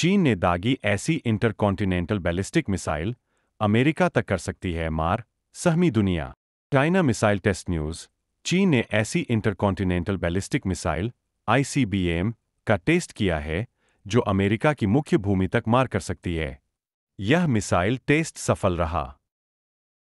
चीन ने दागी ऐसी इंटरकॉन्टिनेंटल बैलिस्टिक मिसाइल अमेरिका तक कर सकती है मार सहमी दुनिया चाइना मिसाइल टेस्ट न्यूज़ चीन ने ऐसी इंटरकॉन्टिनेंटल बैलिस्टिक मिसाइल आईसीबीएम का टेस्ट किया है जो अमेरिका की मुख्य भूमि तक मार कर सकती है यह मिसाइल टेस्ट सफल रहा